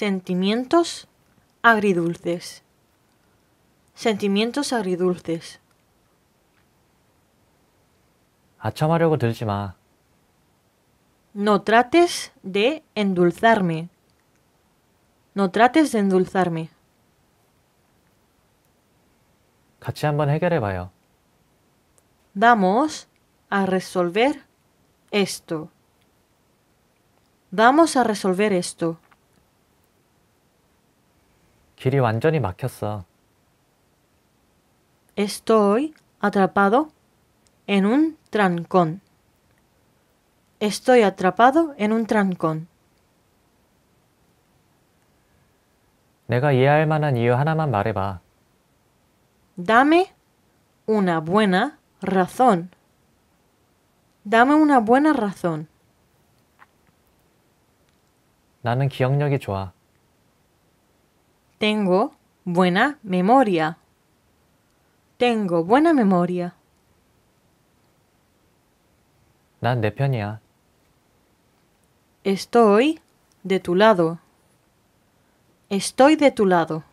Sentimientos agridulces. Sentimientos agridulces. 아첨하려고 No trates de endulzarme. No trates de endulzarme. 같이 Vamos a resolver esto. Vamos a resolver esto. Estoy atrapado en un trancón. Estoy atrapado en un trancón. Dame una buena razón. Dame una buena razón. Tengo buena memoria. Tengo buena memoria. 난 Estoy de tu lado. Estoy de tu lado.